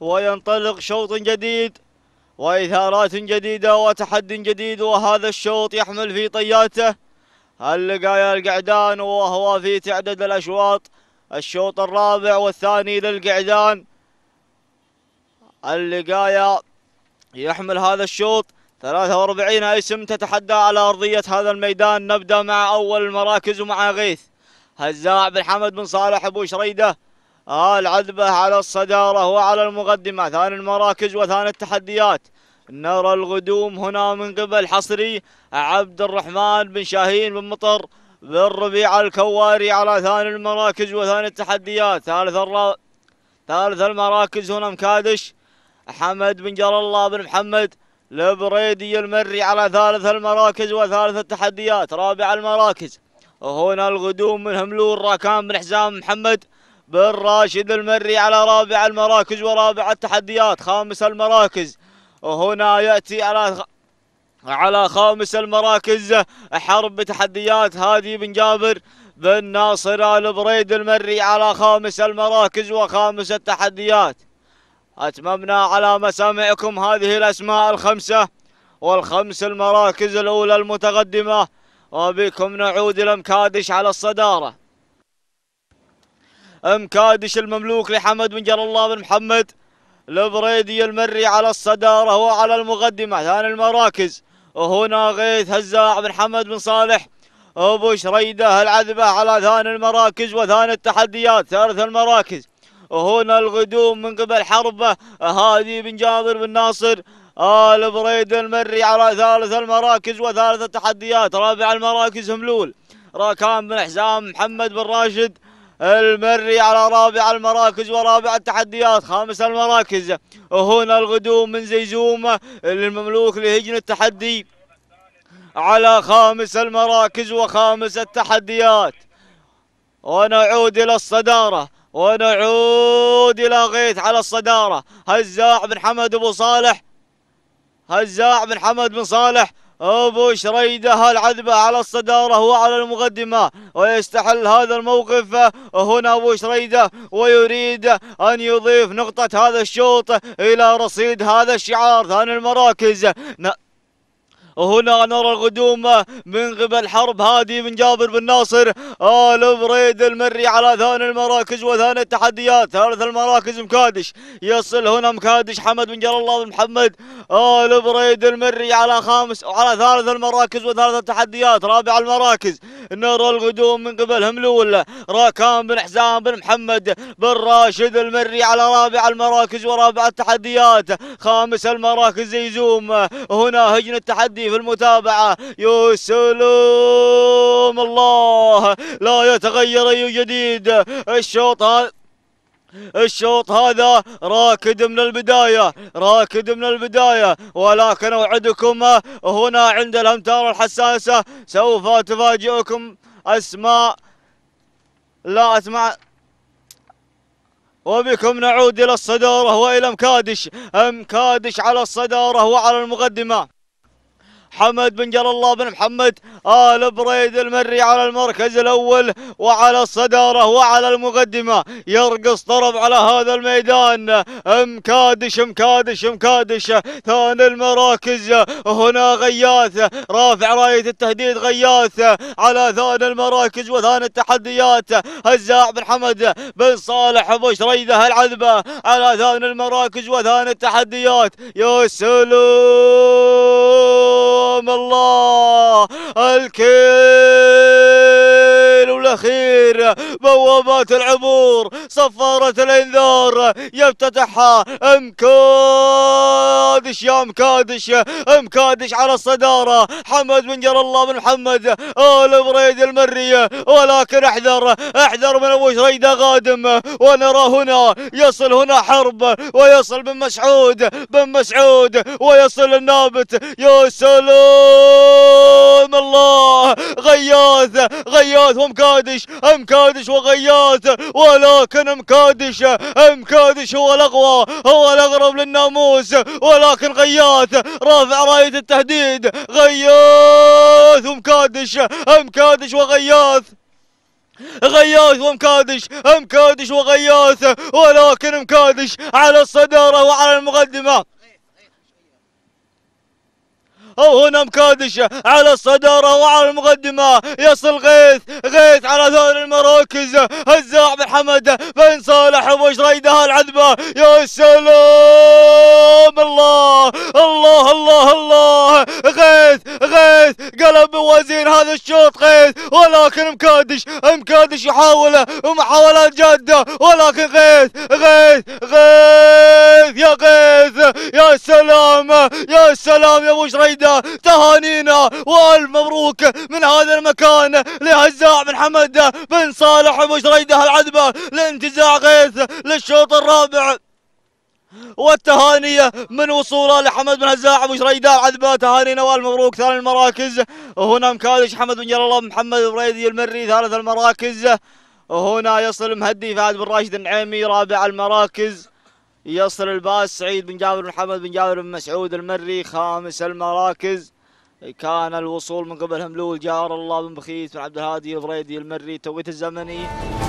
وينطلق شوط جديد وإثارات جديدة وتحدي جديد وهذا الشوط يحمل في طياته اللقايا القعدان وهو في تعدد الأشواط الشوط الرابع والثاني للقعدان اللقايا يحمل هذا الشوط 43 اسم تتحدى على أرضية هذا الميدان نبدأ مع أول المراكز ومع غيث هزاع بن حمد بن صالح أبو شريده العذبة على الصدارة وعلى المقدمة ثاني المراكز وثاني التحديات نرى القدوم هنا من قبل حصري عبد الرحمن بن شاهين بن مطر بن ربيع الكواري على ثاني المراكز وثاني التحديات ثالث الر... ثالث المراكز هنا مكادش حمد بن جلال الله بن محمد البريدي المري على ثالث المراكز وثالث التحديات رابع المراكز هنا القدوم من هملول راكان بن حزام محمد بن راشد المري على رابع المراكز ورابع التحديات خامس المراكز وهنا يأتي على على خامس المراكز حرب بتحديات هادي بن جابر بن ناصر البريد المري على خامس المراكز وخامس التحديات أتممنا على مسامعكم هذه الأسماء الخمسة والخمس المراكز الأولى المتقدمة وبكم نعود لمكادش على الصدارة مكادش المملوك لحمد بن جل الله بن محمد البريدي المري على الصدارة وعلى المقدمة ثاني المراكز وهنا غيث هزاع بن حمد بن صالح أبو شريدة العذبة على ثاني المراكز وثاني التحديات ثالث المراكز وهنا الغدوم من قبل حربة هادي بن جابر بن ناصر آل آه، بريد المري على ثالث المراكز وثالث التحديات رابع المراكز هملول راكان بن حزام محمد بن راشد المري على رابع المراكز ورابع التحديات خامس المراكز هنا الغدوم من زيزوم للمملوك لهجن التحدي على خامس المراكز وخامس التحديات ونعود إلى الصدارة ونعود إلى غيث على الصدارة هزاع بن حمد أبو صالح هزاع بن حمد بن صالح أبو شريدة العذبة على الصدارة وعلى المقدمة ويستحل هذا الموقف هنا أبو شريدة ويريد أن يضيف نقطة هذا الشوط إلى رصيد هذا الشعار ثاني المراكز وهنا نرى الغدوم من قبل حرب هادي من جابر بن ناصر آل بريد المري على ثاني المراكز وثاني التحديات ثالث المراكز مكادش يصل هنا مكادش حمد بن جلال الله بن محمد آل بريد المري على خامس وعلى ثالث المراكز وثالث التحديات رابع المراكز نرى القدوم من قبل هملولة راكان بن حسام بن محمد بن راشد المري على رابع المراكز ورابع التحديات خامس المراكز يزوم هنا هجن التحدي في المتابعة يسلم الله لا يتغير أي جديد الشوط هذا الشوط هذا راكد من البداية راكد من البداية ولكن أوعدكم هنا عند الأمتار الحساسة سوف تفاجئكم أسماء لا أسمع وبكم نعود إلى الصدارة وإلى مكادش مكادش على الصدارة وعلى المقدمة حمد بن جل الله بن محمد آل بريد المري على المركز الأول وعلى الصدارة وعلى المقدمة يرقص طرب على هذا الميدان مكادش مكادش مكادش ثاني المراكز هنا غياث رافع راية التهديد غياث على ثاني المراكز وثاني التحديات هزاع بن حمد بن صالح ابو شريده العذبه على ثاني المراكز وثاني التحديات يا سلام يرحم الله الكل الأخير بوابات العبور صفارة الإنذار يفتتحها أمكادش يا أمكادش أمكادش على الصدارة حمد بن جر الله بن محمد آل بريد المرية ولكن احذر احذر من أبو شريدة غادم ونرى هنا يصل هنا حرب ويصل بن مسعود بن مسعود ويصل النابت يا سلام الله غياث غياث ومكادش مكادش مكادش وغياث ولكن مكادش مكادش هو الاقوى هو الاقرب للناموس ولكن غياث رافع رايه التهديد غياث ومكادش مكادش وغياث غياث ومكادش مكادش وغياث ولكن مكادش على الصدارة وعلى المقدمة أو هنا مكادشة على الصدارة وعلى المقدمة يصل غيث غيث على ثور المراكز هزاع بن حمد بن صالح وشريدها العذبة يا سلام الله الله الله الله غيث غيث قلب موازين هذا الشوط غيث ولكن مكادش مكادش يحاول محاولات جادة ولكن غيث غيث غيث يا غيث يا سلام يا سلام يا أبو شريده تهانينا والف مبروك من هذا المكان لهزاع بن حمد بن صالح ابو شريده العذبه لانتزاع غيث للشوط الرابع والتهانية من وصوله لحمد بن هزاع ابو شريده عذبه تهانينا مبروك ثاني المراكز هنا مكادش حمد بن جلاله محمد بريدي المري ثالث المراكز هنا يصل مهدي فهد بن راشد النعيمي رابع المراكز يصل الباس سعيد بن جابر بن حمد بن جابر بن مسعود المري خامس المراكز كان الوصول من قبل هملول جار الله بن بخيت بن عبد الهادي الفريدي المري توقيت الزمني